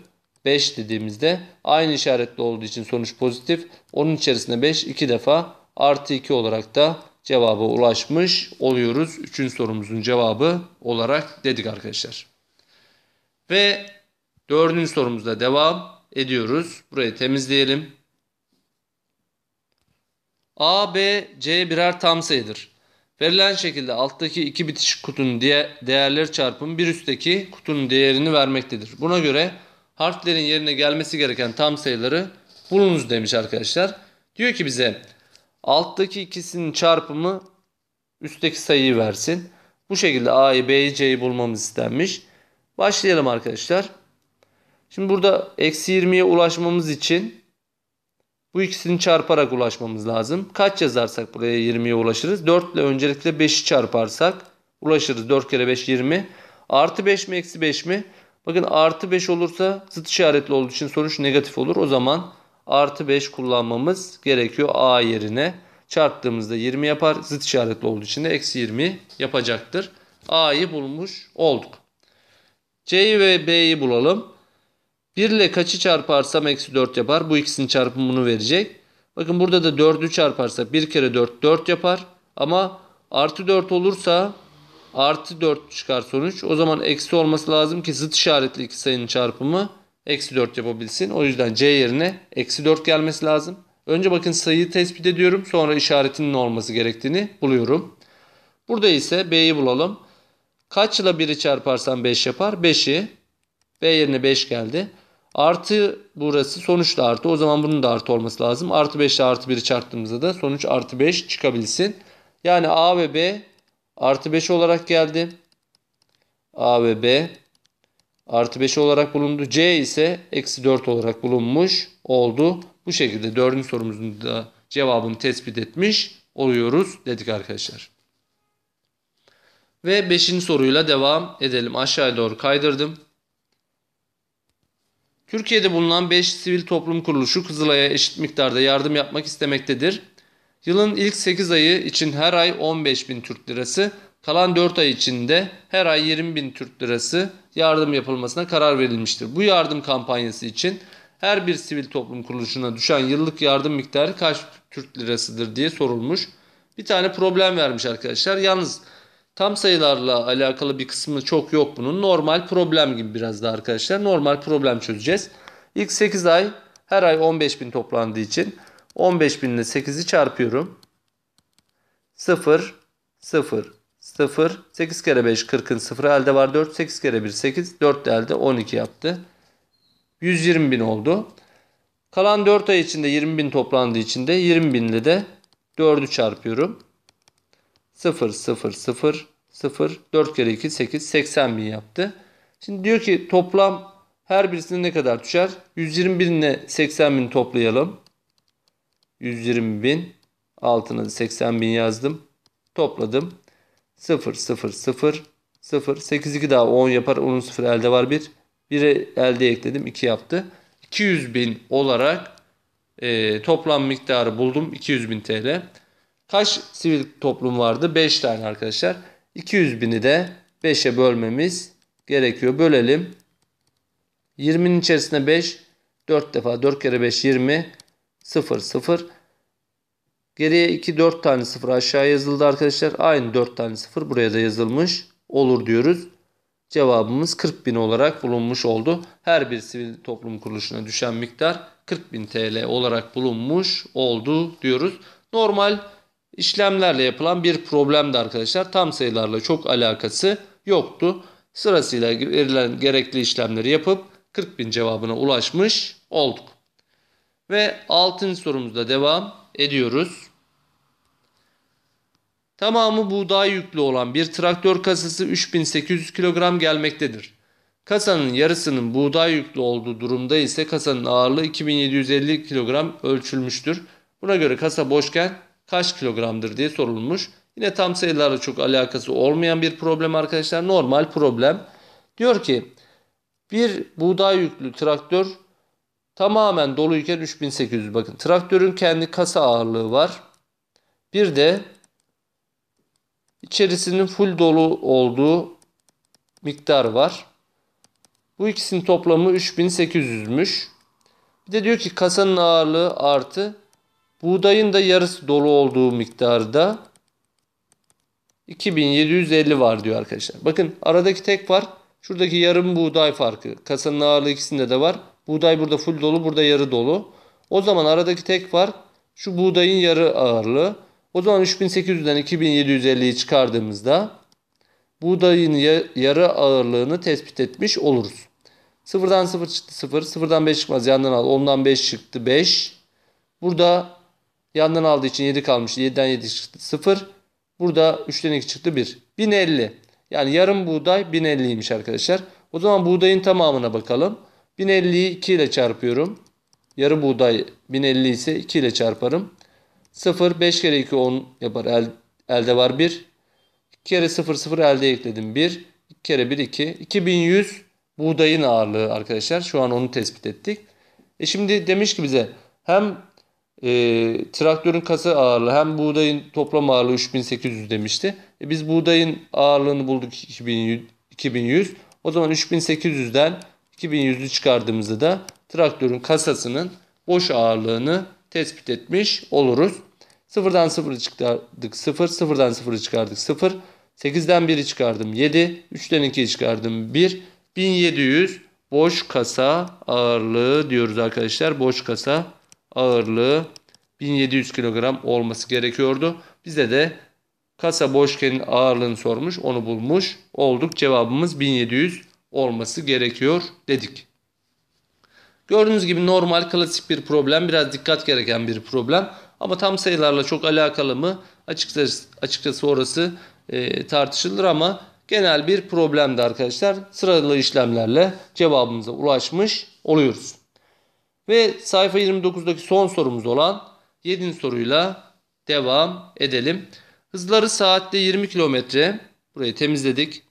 5 dediğimizde aynı işaretli olduğu için sonuç pozitif. Onun içerisinde 5 2 defa artı 2 olarak da cevaba ulaşmış oluyoruz. Üçüncü sorumuzun cevabı olarak dedik arkadaşlar. Ve dördüncü sorumuzda devam ediyoruz. Burayı temizleyelim. A, B, C birer tam sayıdır. Verilen şekilde alttaki iki bitişik kutunun diye değerleri çarpımı bir üstteki kutunun değerini vermektedir. Buna göre harflerin yerine gelmesi gereken tam sayıları bulunuz demiş arkadaşlar. Diyor ki bize alttaki ikisinin çarpımı üstteki sayıyı versin. Bu şekilde A'yı, B'yi, C'yi bulmamız istenmiş. Başlayalım arkadaşlar. Şimdi burada eksi 20'ye ulaşmamız için bu ikisini çarparak ulaşmamız lazım. Kaç yazarsak buraya 20'ye ulaşırız. 4 ile öncelikle 5'i çarparsak ulaşırız. 4 kere 5 20. Artı 5 mi eksi 5 mi? Bakın artı 5 olursa zıt işaretli olduğu için sonuç negatif olur. O zaman artı 5 kullanmamız gerekiyor A yerine. Çarptığımızda 20 yapar. Zıt işaretli olduğu için de eksi 20 yapacaktır. A'yı bulmuş olduk. C ve B'yi bulalım. 1 ile kaçı çarparsam eksi 4 yapar. Bu ikisinin çarpımını verecek. Bakın burada da 4'ü çarparsa 1 kere 4 4 yapar. Ama artı 4 olursa artı 4 çıkar sonuç. O zaman eksi olması lazım ki zıt işaretli iki sayının çarpımı eksi 4 yapabilsin. O yüzden C yerine eksi 4 gelmesi lazım. Önce bakın sayıyı tespit ediyorum. Sonra işaretinin olması gerektiğini buluyorum. Burada ise B'yi bulalım. Kaç ile 1'i çarparsam 5 yapar? 5'i. B yerine 5 geldi. Artı burası sonuçta artı. O zaman bunun da artı olması lazım. Artı 5 ile artı 1'i çarptığımızda da sonuç artı 5 çıkabilsin. Yani A ve B artı 5 olarak geldi. A ve B artı 5 olarak bulundu. C ise eksi 4 olarak bulunmuş oldu. Bu şekilde dördüncü sorumuzun da cevabını tespit etmiş oluyoruz dedik arkadaşlar. Ve beşinci soruyla devam edelim. Aşağıya doğru kaydırdım. Türkiye'de bulunan 5 sivil toplum kuruluşu Kızılay'a eşit miktarda yardım yapmak istemektedir. Yılın ilk 8 ayı için her ay 15 bin Türk lirası, kalan 4 ay içinde her ay 20 bin Türk lirası yardım yapılmasına karar verilmiştir. Bu yardım kampanyası için her bir sivil toplum kuruluşuna düşen yıllık yardım miktarı kaç Türk lirasıdır diye sorulmuş. Bir tane problem vermiş arkadaşlar. Yalnız Tam sayılarla alakalı bir kısmı çok yok bunun. Normal problem gibi biraz da arkadaşlar. Normal problem çözeceğiz. İlk 8 ay her ay 15.000 toplandığı için 15.000 ile 8'i çarpıyorum. 0, 0, 0, 8 kere 5 40'ın 0 elde var 4, 8 kere 1 8, 4 elde 12 yaptı. 120 bin oldu. Kalan 4 ay içinde 20 bin toplandığı için de 20 binli de 4'ü çarpıyorum. 0, 0, 0, 0, 4 kere 2, 8, 80 bin yaptı. Şimdi diyor ki toplam her birisine ne kadar düşer? 120 bin ile 80 bin toplayalım. 120 bin altına 80 bin yazdım. Topladım. 0, 0, 0, 0, 8, 2 daha 10 yapar. Onun 0 elde var 1. 1'e elde ekledim 2 yaptı. 200 bin olarak e, toplam miktarı buldum. 200 bin TL. Kaç sivil toplum vardı? 5 tane arkadaşlar. 200 bini de 5'e bölmemiz gerekiyor. Bölelim. 20'nin içerisine 5 4 defa 4 kere 5 20 0 0 Geriye 2 4 tane 0 aşağı yazıldı arkadaşlar. Aynı 4 tane 0 buraya da yazılmış. Olur diyoruz. Cevabımız 40 bin olarak bulunmuş oldu. Her bir sivil toplum kuruluşuna düşen miktar 40 bin TL olarak bulunmuş oldu diyoruz. Normal işlemlerle yapılan bir problemdi arkadaşlar. Tam sayılarla çok alakası yoktu. Sırasıyla verilen gerekli işlemleri yapıp 40.000 cevabına ulaşmış olduk. Ve 6. sorumuzda devam ediyoruz. Tamamı buğday yüklü olan bir traktör kasası 3800 kilogram gelmektedir. Kasanın yarısının buğday yüklü olduğu durumda ise kasanın ağırlığı 2750 kilogram ölçülmüştür. Buna göre kasa boşken kaç kilogramdır diye sorulmuş. Yine tam sayılarla çok alakası olmayan bir problem arkadaşlar. Normal problem. Diyor ki bir buğday yüklü traktör tamamen doluyken 3800 bakın. Traktörün kendi kasa ağırlığı var. Bir de içerisinin full dolu olduğu miktar var. Bu ikisinin toplamı 3800'müş. Bir de diyor ki kasanın ağırlığı artı Buğdayın da yarısı dolu olduğu miktarda 2750 var diyor arkadaşlar. Bakın aradaki tek fark şuradaki yarım buğday farkı. Kasanın ağırlığı ikisinde de var. Buğday burada full dolu burada yarı dolu. O zaman aradaki tek fark şu buğdayın yarı ağırlığı. O zaman 3800'den 2750'yi çıkardığımızda buğdayın yarı ağırlığını tespit etmiş oluruz. Sıfırdan 0 çıktı 0. Sıfır. Sıfırdan 5 çıkmaz. Yandan al. Ondan 5 çıktı 5. Burada Yandan aldığı için 7 kalmıştı. 7'den 7 çıktı 0. Burada 3'ten 2 çıktı 1. 1050. Yani yarım buğday 1050'ymiş arkadaşlar. O zaman buğdayın tamamına bakalım. 1050'yi 2 ile çarpıyorum. Yarı buğday 1050 ise 2 ile çarparım. 0 5 kere 2 10 yapar. El, elde var 1. 2 kere 0 0 elde ekledim 1. 2 kere 1 2. 2100 buğdayın ağırlığı arkadaşlar. Şu an onu tespit ettik. E şimdi demiş ki bize hem e, traktörün kasa ağırlığı hem buğdayın toplam ağırlığı 3800 demişti. E, biz buğdayın ağırlığını bulduk 2100. O zaman 3800'den 2100'ü çıkardığımızda da traktörün kasasının boş ağırlığını tespit etmiş oluruz. 0'dan sıfırı çıkardık 0, 0'dan sıfırı çıkardık 0. 8'den 1'i çıkardım 7, 3'ten 2'yi çıkardım 1. 1700 boş kasa ağırlığı diyoruz arkadaşlar. Boş kasa ağırlığı 1700 kilogram olması gerekiyordu. Bize de kasa boşkenin ağırlığını sormuş. Onu bulmuş olduk. Cevabımız 1700 olması gerekiyor dedik. Gördüğünüz gibi normal klasik bir problem. Biraz dikkat gereken bir problem. Ama tam sayılarla çok alakalı mı? Açıkçası, açıkçası orası e, tartışılır ama genel bir problemdi arkadaşlar. Sıralı işlemlerle cevabımıza ulaşmış oluyoruz. Ve sayfa 29'daki son sorumuz olan 7. soruyla devam edelim. Hızları saatte 20 kilometre. Burayı temizledik.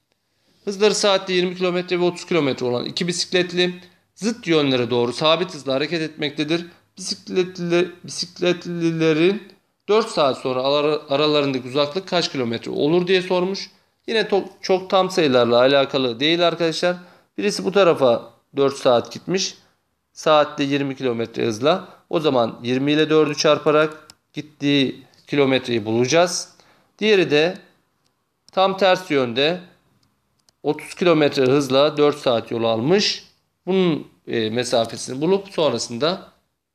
Hızları saatte 20 kilometre ve 30 kilometre olan iki bisikletli zıt yönlere doğru sabit hızla hareket etmektedir. Bisikletli, bisikletlilerin 4 saat sonra aralarındaki uzaklık kaç kilometre olur diye sormuş. Yine çok tam sayılarla alakalı değil arkadaşlar. Birisi bu tarafa 4 saat gitmiş saatte 20 kilometre hızla o zaman 20 ile 4'ü çarparak gittiği kilometreyi bulacağız. Diğeri de tam ters yönde 30 kilometre hızla 4 saat yolu almış. Bunun e, mesafesini bulup sonrasında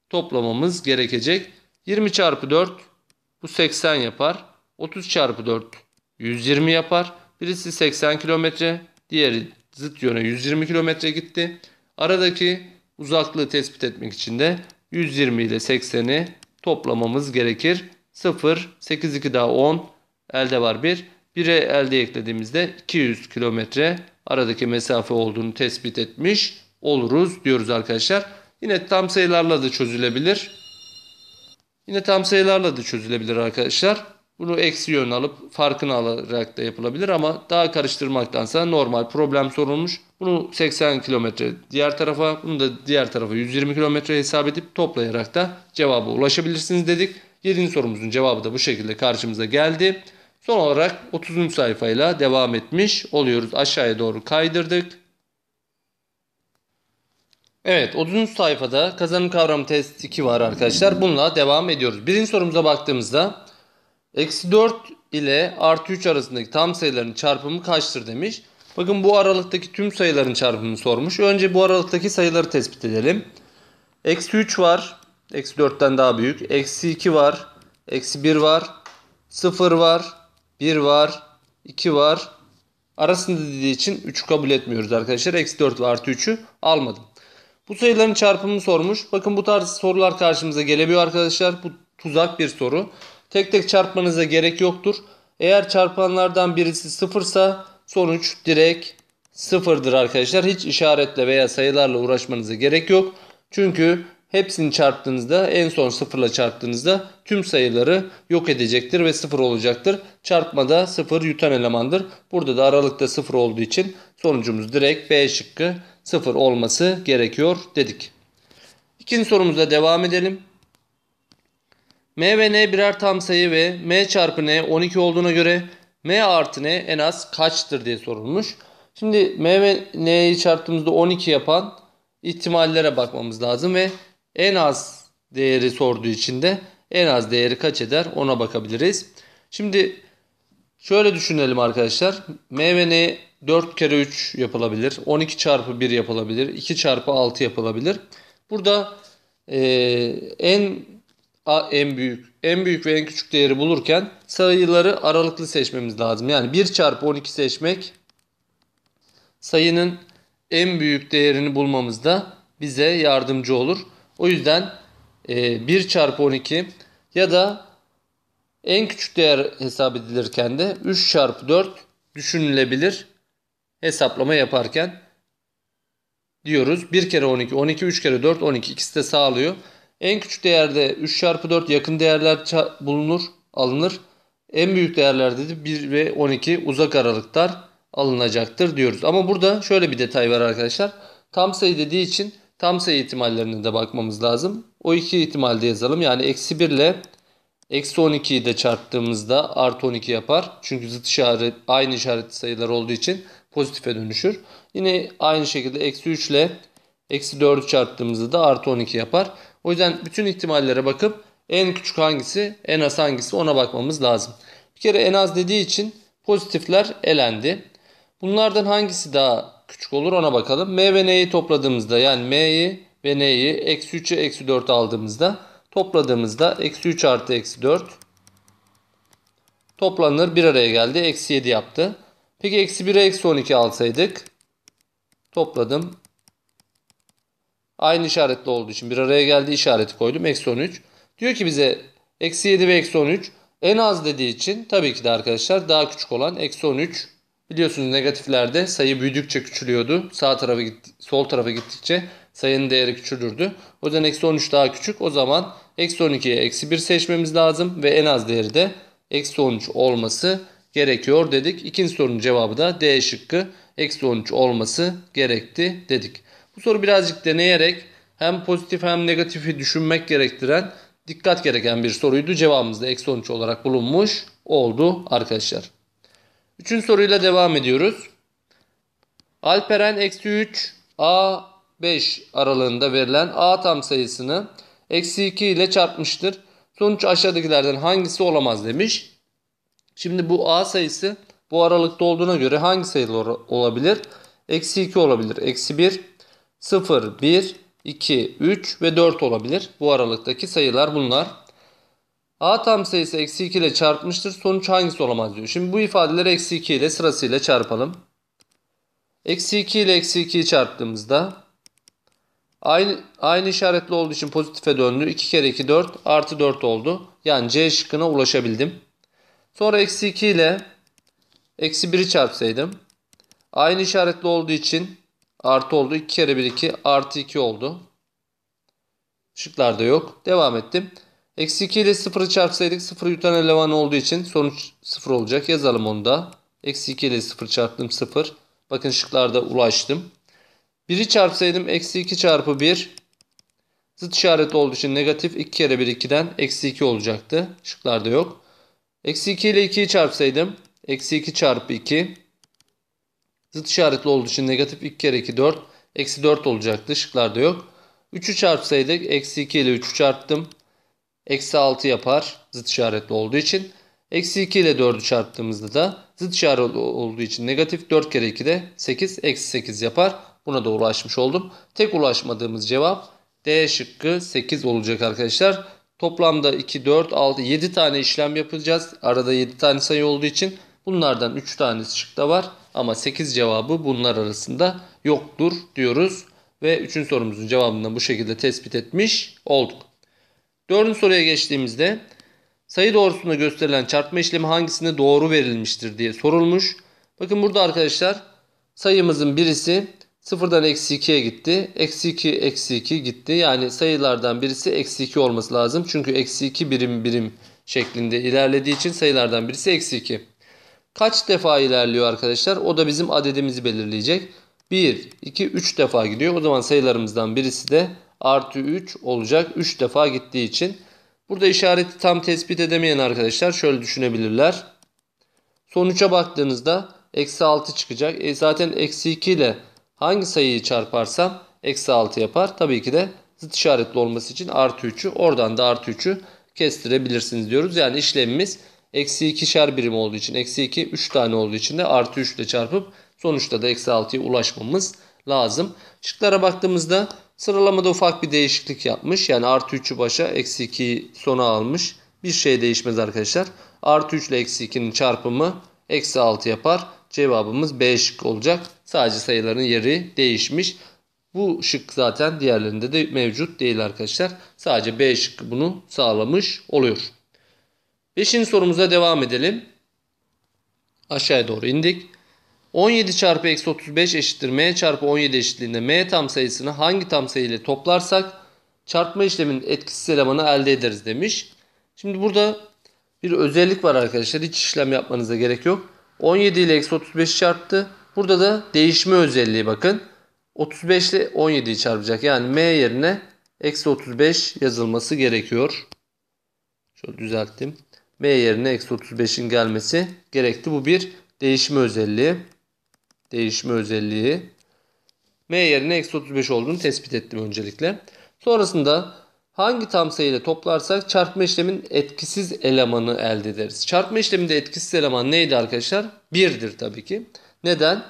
toplamamız gerekecek. 20 çarpı 4 bu 80 yapar. 30 çarpı 4 120 yapar. Birisi 80 kilometre, diğeri zıt yöne 120 kilometre gitti. Aradaki Uzaklığı tespit etmek için de 120 ile 80'i toplamamız gerekir. 0, 8, 2 daha 10 elde var 1. 1'e elde eklediğimizde 200 kilometre aradaki mesafe olduğunu tespit etmiş oluruz diyoruz arkadaşlar. Yine tam sayılarla da çözülebilir. Yine tam sayılarla da çözülebilir arkadaşlar. Bunu eksi yön alıp farkını alarak da yapılabilir ama daha karıştırmaktansa normal problem sorulmuş. Bunu 80 kilometre diğer tarafa bunu da diğer tarafa 120 kilometre hesap edip toplayarak da cevaba ulaşabilirsiniz dedik. 7. sorumuzun cevabı da bu şekilde karşımıza geldi. Son olarak 30. sayfayla devam etmiş oluyoruz. Aşağıya doğru kaydırdık. Evet 30. sayfada kazanım kavramı test 2 var arkadaşlar. Bununla devam ediyoruz. Birinci sorumuza baktığımızda Eksi 4 ile artı 3 arasındaki tam sayıların çarpımı kaçtır demiş. Bakın bu aralıktaki tüm sayıların çarpımını sormuş. Önce bu aralıktaki sayıları tespit edelim. Eksi 3 var. Eksi 4'ten daha büyük. Eksi 2 var. Eksi 1 var. 0 var. 1 var. 2 var. Arasında dediği için 3'ü kabul etmiyoruz arkadaşlar. Eksi 4 ve artı 3'ü almadım. Bu sayıların çarpımını sormuş. Bakın bu tarz sorular karşımıza gelebiliyor arkadaşlar. Bu tuzak bir soru. Tek tek çarpmanıza gerek yoktur. Eğer çarpanlardan birisi sıfırsa sonuç direkt sıfırdır arkadaşlar. Hiç işaretle veya sayılarla uğraşmanıza gerek yok. Çünkü hepsini çarptığınızda en son sıfırla çarptığınızda tüm sayıları yok edecektir ve sıfır olacaktır. Çarpmada sıfır yutan elemandır. Burada da aralıkta sıfır olduğu için sonucumuz direkt B şıkkı sıfır olması gerekiyor dedik. İkinci sorumuza devam edelim. M ve N birer tam sayı ve M çarpı N 12 olduğuna göre M artı N en az kaçtır diye sorulmuş. Şimdi M ve N'yi çarptığımızda 12 yapan ihtimallere bakmamız lazım ve en az değeri sorduğu için de en az değeri kaç eder ona bakabiliriz. Şimdi şöyle düşünelim arkadaşlar. M ve N 4 kere 3 yapılabilir. 12 çarpı 1 yapılabilir. 2 çarpı 6 yapılabilir. Burada e, en A en büyük. En büyük ve en küçük değeri bulurken sayıları aralıklı seçmemiz lazım. Yani 1 çarpı 12 seçmek sayının en büyük değerini bulmamızda bize yardımcı olur. O yüzden e, 1 çarpı 12 ya da en küçük değer hesap edilirken de 3 çarpı 4 düşünülebilir hesaplama yaparken diyoruz. 1 kere 12, 12, 3 kere 4, 12 ikisi de sağlıyor. En küçük değerde 3 çarpı 4 yakın değerler bulunur, alınır. En büyük değerlerde de 1 ve 12 uzak aralıklar alınacaktır diyoruz. Ama burada şöyle bir detay var arkadaşlar. Tam sayı dediği için tam sayı ihtimallerine de bakmamız lazım. O iki ihtimalde yazalım. Yani eksi 1 ile eksi 12'yi de çarptığımızda artı 12 yapar. Çünkü zıt işaret, aynı işaret sayılar olduğu için pozitife dönüşür. Yine aynı şekilde eksi 3 ile eksi 4'ü çarptığımızda da artı 12 yapar. O yüzden bütün ihtimallere bakıp en küçük hangisi, en az hangisi ona bakmamız lazım. Bir kere en az dediği için pozitifler elendi. Bunlardan hangisi daha küçük olur ona bakalım. M ve N'yi topladığımızda yani M'yi ve N'yi eksi 3'e eksi 4 aldığımızda topladığımızda eksi 3 artı eksi 4 toplanır bir araya geldi. Eksi 7 yaptı. Peki eksi 1'e eksi 12 alsaydık topladım Aynı işaretli olduğu için bir araya geldiği işareti koydum. Eksi 13. Diyor ki bize eksi 7 ve eksi 13 en az dediği için tabii ki de arkadaşlar daha küçük olan eksi 13. Biliyorsunuz negatiflerde sayı büyüdükçe küçülüyordu. Sağ tarafa gitti, sol tarafa gittikçe sayının değeri küçülürdü. O yüzden eksi 13 daha küçük. O zaman eksi 12'ye eksi 1 seçmemiz lazım ve en az değeri de eksi 13 olması gerekiyor dedik. İkinci sorunun cevabı da D şıkkı eksi 13 olması gerekti dedik. Bu soru birazcık deneyerek hem pozitif hem negatifi düşünmek gerektiren, dikkat gereken bir soruydu. Cevabımız da eksi 13 olarak bulunmuş oldu arkadaşlar. Üçüncü soruyla devam ediyoruz. Alperen eksi 3 A 5 aralığında verilen A tam sayısını eksi 2 ile çarpmıştır. Sonuç aşağıdakilerden hangisi olamaz demiş. Şimdi bu A sayısı bu aralıkta olduğuna göre hangi sayılar olabilir? Eksi 2 olabilir. Eksi 1 0, 1, 2, 3 ve 4 olabilir. Bu aralıktaki sayılar bunlar. A tam sayısı eksi 2 ile çarpmıştır. Sonuç hangisi olamaz diyor. Şimdi bu ifadeleri eksi 2 ile sırasıyla çarpalım. Eksi 2 ile eksi 2'yi çarptığımızda aynı, aynı işaretli olduğu için pozitife döndü. 2 kere 2 4 artı 4 oldu. Yani C şıkkına ulaşabildim. Sonra eksi 2 ile eksi 1'i çarpsaydım. Aynı işaretli olduğu için Artı oldu. 2 kere 1 2 artı 2 oldu. Şıklarda yok. Devam ettim. Eksi 2 ile 0'ı çarpsaydık 0 yutan eleman olduğu için sonuç 0 olacak. Yazalım onu da. Eksi 2 ile 0 çarptım 0. Bakın şıklarda ulaştım. 1'i çarpsaydım eksi 2 çarpı 1 zıt işaret olduğu için negatif 2 kere 1 2'den eksi 2 olacaktı. Şıklarda yok. Eksi 2 ile 2'yi çarpsaydım eksi 2 çarpı 2 Zıt işaretli olduğu için negatif 2 kere 2 4. Eksi 4 olacaktı. Şıklarda yok. 3'ü çarpsaydık eksi 2 ile 3'ü çarptım. Eksi 6 yapar zıt işaretli olduğu için. Eksi 2 ile 4'ü çarptığımızda da zıt işaretli olduğu için negatif 4 kere 2 de 8 eksi 8 yapar. Buna da ulaşmış oldum. Tek ulaşmadığımız cevap D şıkkı 8 olacak arkadaşlar. Toplamda 2, 4, 6, 7 tane işlem yapacağız. Arada 7 tane sayı olduğu için bunlardan 3 tanesi şıkta var. Ama 8 cevabı bunlar arasında yoktur diyoruz. Ve 3. sorumuzun cevabını bu şekilde tespit etmiş olduk. 4. soruya geçtiğimizde sayı doğrusunda gösterilen çarpma işlemi hangisinde doğru verilmiştir diye sorulmuş. Bakın burada arkadaşlar sayımızın birisi sıfırdan eksi 2'ye gitti. Eksi 2 eksi 2 gitti. Yani sayılardan birisi eksi 2 olması lazım. Çünkü eksi 2 birim birim şeklinde ilerlediği için sayılardan birisi eksi 2 kaç defa ilerliyor arkadaşlar? O da bizim adedimizi belirleyecek. 1, 2, 3 defa gidiyor. O zaman sayılarımızdan birisi de artı 3 olacak. 3 defa gittiği için. Burada işareti tam tespit edemeyen arkadaşlar şöyle düşünebilirler. Sonuca baktığınızda eksi 6 çıkacak. E zaten eksi 2 ile hangi sayıyı çarparsam eksi 6 yapar. Tabii ki de zıt işaretli olması için artı 3'ü oradan da artı 3'ü kestirebilirsiniz diyoruz. Yani işlemimiz Eksi 2'şer birim olduğu için eksi 2 3 tane olduğu için de artı 3 ile çarpıp sonuçta da eksi 6'ya ulaşmamız lazım. Şıklara baktığımızda sıralamada ufak bir değişiklik yapmış. Yani artı 3'ü başa eksi 2'yi sona almış. Bir şey değişmez arkadaşlar. Artı 3 ile eksi 2'nin çarpımı eksi 6 yapar. Cevabımız B şık olacak. Sadece sayıların yeri değişmiş. Bu şık zaten diğerlerinde de mevcut değil arkadaşlar. Sadece B şık bunu sağlamış oluyor. Beşinci sorumuza devam edelim. Aşağıya doğru indik. 17 çarpı eksi 35 eşittir m çarpı 17 eşitliğinde m tam sayısını hangi tam sayı ile toplarsak çarpma işleminin etkisiz elemanı elde ederiz demiş. Şimdi burada bir özellik var arkadaşlar. Hiç işlem yapmanıza gerek yok. 17 ile eksi 35 çarptı. Burada da değişme özelliği bakın. 35 ile 17'yi çarpacak. Yani m yerine eksi 35 yazılması gerekiyor. Şöyle düzelttim. M yerine eksi 35'in gelmesi gerekti. Bu bir değişme özelliği. Değişme özelliği. M yerine eksi 35 olduğunu tespit ettim öncelikle. Sonrasında hangi tam sayıyla toplarsak çarpma işlemin etkisiz elemanı elde ederiz. Çarpma işleminde etkisiz eleman neydi arkadaşlar? 1'dir tabii ki. Neden?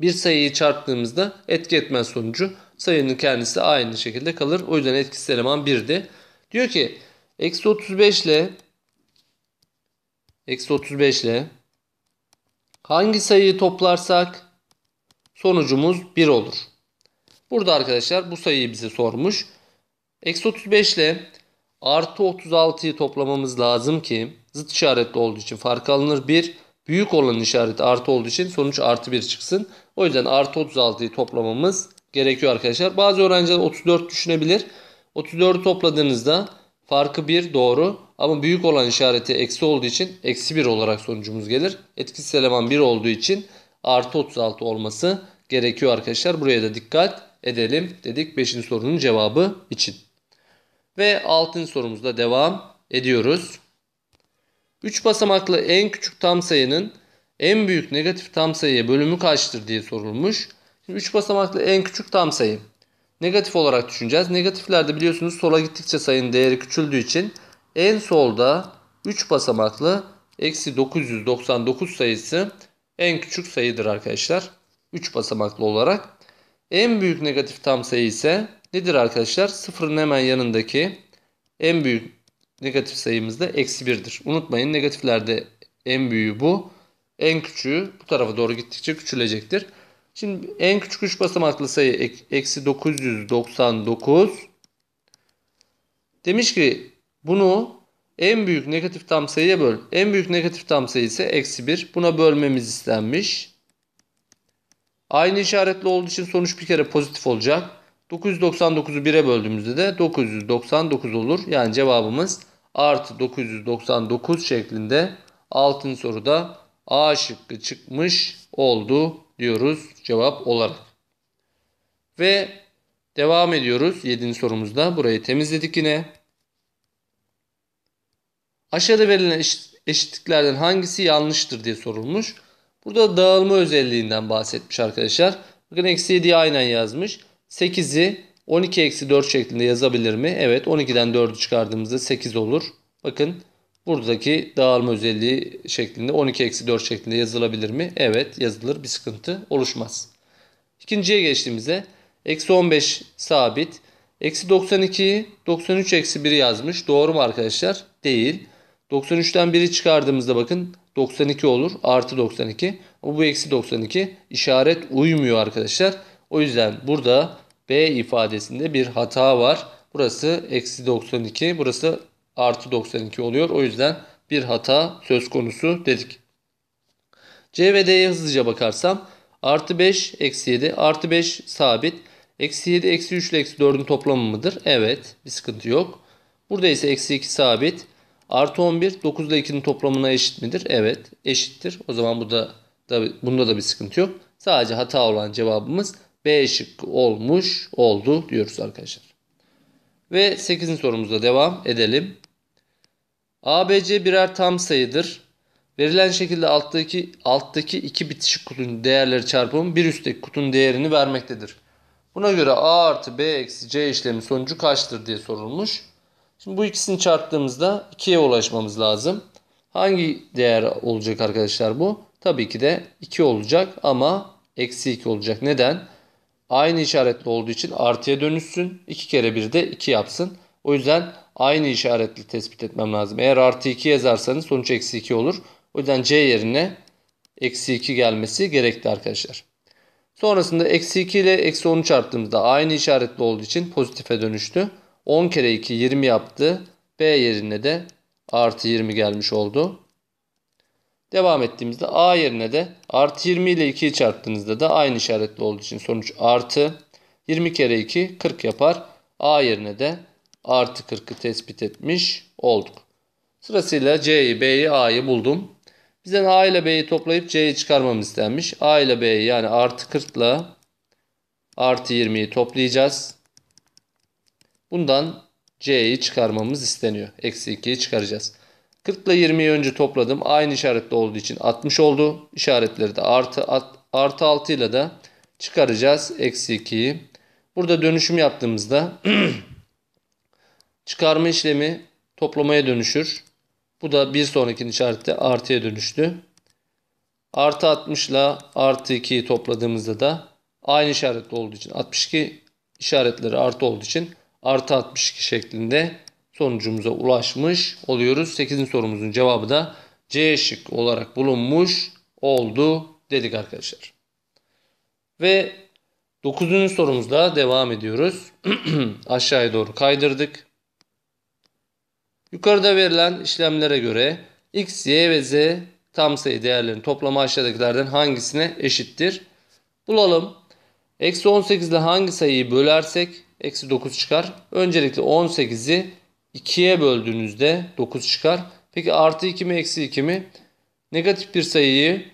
Bir sayıyı çarptığımızda etki etmez sonucu sayının kendisi aynı şekilde kalır. O yüzden etkisiz eleman 1'di. Diyor ki eksi 35 ile Eksi 35 ile. Hangi sayıyı toplarsak sonucumuz 1 olur. Burada arkadaşlar bu sayıyı bize sormuş. Eksi 35 ile artı 36'yı toplamamız lazım ki zıt işaretli olduğu için fark alınır. 1 büyük olan işaret artı olduğu için sonuç artı 1 çıksın. O yüzden artı 36'yı toplamamız gerekiyor arkadaşlar. Bazı öğrenciler 34 düşünebilir. 34'ü topladığınızda farkı 1 doğru. Ama büyük olan işareti eksi olduğu için eksi 1 olarak sonucumuz gelir. Etkisiz eleman 1 olduğu için artı 36 olması gerekiyor arkadaşlar. Buraya da dikkat edelim dedik 5. sorunun cevabı için. Ve 6. sorumuzda devam ediyoruz. 3 basamaklı en küçük tam sayının en büyük negatif tam sayıya bölümü kaçtır diye sorulmuş. Şimdi 3 basamaklı en küçük tam sayı. Negatif olarak düşüneceğiz. Negatiflerde biliyorsunuz sola gittikçe sayının değeri küçüldüğü için en solda 3 basamaklı eksi 999 sayısı en küçük sayıdır arkadaşlar. 3 basamaklı olarak. En büyük negatif tam sayı ise nedir arkadaşlar? Sıfırın hemen yanındaki en büyük negatif sayımız da eksi 1'dir. Unutmayın negatiflerde en büyüğü bu. En küçüğü bu tarafa doğru gittikçe küçülecektir. Şimdi en küçük 3 basamaklı sayı eksi 999. Demiş ki bunu en büyük negatif tam sayıya böl. En büyük negatif tam sayı ise eksi 1. Buna bölmemiz istenmiş. Aynı işaretli olduğu için sonuç bir kere pozitif olacak. 999'u 1'e böldüğümüzde de 999 olur. Yani cevabımız artı 999 şeklinde altın soruda A şıkkı çıkmış oldu diyoruz cevap olarak. Ve devam ediyoruz 7. sorumuzda. Burayı temizledik yine. Aşağıda verilen eşitliklerden hangisi yanlıştır diye sorulmuş. Burada dağılma özelliğinden bahsetmiş arkadaşlar. Bakın eksi 7'yi aynen yazmış. 8'i 12 eksi 4 şeklinde yazabilir mi? Evet 12'den 4'ü çıkardığımızda 8 olur. Bakın buradaki dağılma özelliği şeklinde 12 eksi 4 şeklinde yazılabilir mi? Evet yazılır bir sıkıntı oluşmaz. İkinciye geçtiğimizde eksi 15 sabit. Eksi 92'yi 93 eksi 1 yazmış. Doğru mu arkadaşlar? Değil. 93'ten 1'i çıkardığımızda bakın 92 olur. Artı 92. ama bu eksi 92. işaret uymuyor arkadaşlar. O yüzden burada B ifadesinde bir hata var. Burası eksi 92. Burası artı 92 oluyor. O yüzden bir hata söz konusu dedik. C ve D'ye hızlıca bakarsam artı 5 eksi 7 artı 5 sabit. Eksi 7 eksi 3 ile eksi 4'ün toplamı mıdır? Evet bir sıkıntı yok. Burada ise eksi 2 sabit. Artı 11 9 ile 2'nin toplamına eşit midir? Evet eşittir. O zaman bu da, bunda da bir sıkıntı yok. Sadece hata olan cevabımız B şıkkı olmuş oldu diyoruz arkadaşlar. Ve 8. sorumuzda devam edelim. ABC birer tam sayıdır. Verilen şekilde alttaki alttaki iki bitişik kutunun değerleri çarpımı bir üstteki kutunun değerini vermektedir. Buna göre A artı B eksi C işlemi sonucu kaçtır diye sorulmuş. Şimdi bu ikisini çarptığımızda 2'ye ulaşmamız lazım. Hangi değer olacak arkadaşlar bu? Tabii ki de 2 olacak ama eksi 2 olacak. Neden? Aynı işaretli olduğu için artıya dönüşsün. 2 kere 1 de 2 yapsın. O yüzden aynı işaretli tespit etmem lazım. Eğer artı 2 yazarsanız sonuç eksi 2 olur. O yüzden C yerine eksi 2 gelmesi gerekli arkadaşlar. Sonrasında eksi 2 ile eksi 10'u çarptığımızda aynı işaretli olduğu için pozitife dönüştü. 10 kere 2 20 yaptı. B yerine de artı 20 gelmiş oldu. Devam ettiğimizde A yerine de artı 20 ile 2'yi çarptığınızda da aynı işaretli olduğu için sonuç artı 20 kere 2 40 yapar. A yerine de artı 40'ı tespit etmiş olduk. Sırasıyla C'yi, B'yi, A'yı buldum. Bizden A ile B'yi toplayıp C'yi çıkarmamız istenmiş. A ile B'yi yani artı 40 ile artı 20'yi toplayacağız. Bundan C'yi çıkarmamız isteniyor. Eksi 2'yi çıkaracağız. 40 ile 20'yi önce topladım. Aynı işaretli olduğu için 60 oldu. İşaretleri de artı, artı 6 ile de çıkaracağız. Eksi 2'yi. Burada dönüşüm yaptığımızda çıkarma işlemi toplamaya dönüşür. Bu da bir sonraki işarette artıya dönüştü. Artı 60 ile artı 2'yi topladığımızda da aynı işaretli olduğu için 62 işaretleri artı olduğu için artı 62 şeklinde sonucumuza ulaşmış oluyoruz. 8. sorumuzun cevabı da C şık olarak bulunmuş oldu dedik arkadaşlar. Ve 9. sorumuzda devam ediyoruz. Aşağıya doğru kaydırdık. Yukarıda verilen işlemlere göre x, y ve z tam sayı değerlerinin toplamı aşağıdakilerden hangisine eşittir? Bulalım. Eksi 18 ile hangi sayıyı bölersek eksi 9 çıkar. Öncelikle 18'i 2'ye böldüğünüzde 9 çıkar. Peki artı 2 mi eksi 2 mi? Negatif bir sayıyı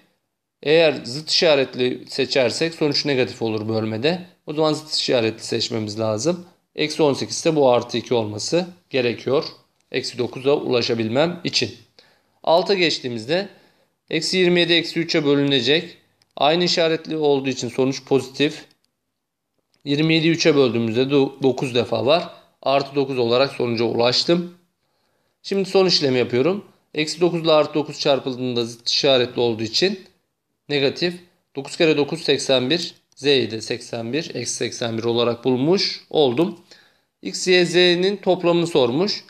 eğer zıt işaretli seçersek sonuç negatif olur bölmede. O zaman zıt işaretli seçmemiz lazım. Eksi 18 ise bu artı 2 olması gerekiyor. Eksi 9'a ulaşabilmem için. Alta geçtiğimizde eksi 27 eksi 3'e bölünecek. Aynı işaretli olduğu için sonuç pozitif. 27'yi 3'e böldüğümüzde 9 defa var. Artı 9 olarak sonuca ulaştım. Şimdi son işlemi yapıyorum. Eksi 9 ile artı 9 çarpıldığında zıt işaretli olduğu için negatif. 9 kere 9 81. Z'yi de 81. Eksi 81 olarak bulmuş oldum. X, Y, Z'nin toplamını sormuş.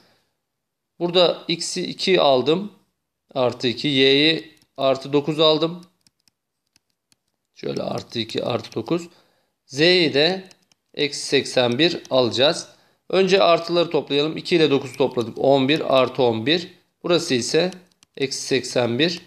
Burada X'i 2 aldım. Artı 2. Y'yi artı 9 aldım. Şöyle artı 2 artı 9. Z'yi de eksi 81 alacağız. Önce artıları toplayalım. 2 ile 9 topladık. 11 artı 11. Burası ise eksi 81.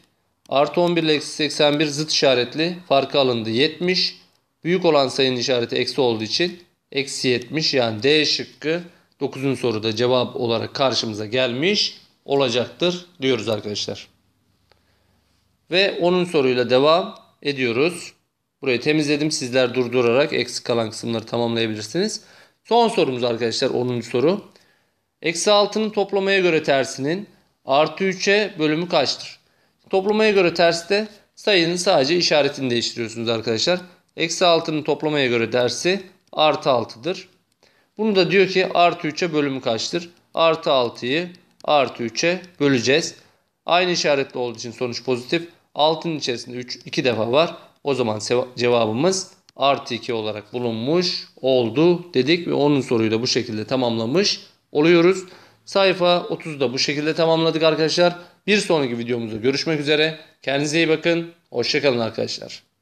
Artı 11 ile eksi 81 zıt işaretli. Farkı alındı. 70. Büyük olan sayının işareti eksi olduğu için eksi 70. Yani D şıkkı 9. soruda cevap olarak karşımıza gelmiş olacaktır diyoruz arkadaşlar. Ve 10. soruyla devam ediyoruz. Burayı temizledim. Sizler durdurarak eksik kalan kısımları tamamlayabilirsiniz. Son sorumuz arkadaşlar 10. soru. Eksi 6'nın toplamaya göre tersinin artı 3'e bölümü kaçtır? Toplamaya göre terste sayının sadece işaretini değiştiriyorsunuz arkadaşlar. Eksi 6'nın toplamaya göre dersi artı 6'dır. Bunu da diyor ki artı 3'e bölümü kaçtır? Artı 6'yı artı 3'e böleceğiz. Aynı işaretli olduğu için sonuç pozitif. 6'nın içerisinde 3 2 defa var. O zaman cevabımız artı 2 olarak bulunmuş oldu dedik ve onun soruyu da bu şekilde tamamlamış oluyoruz. Sayfa 30'u da bu şekilde tamamladık arkadaşlar. Bir sonraki videomuzda görüşmek üzere. Kendinize iyi bakın. Hoşçakalın arkadaşlar.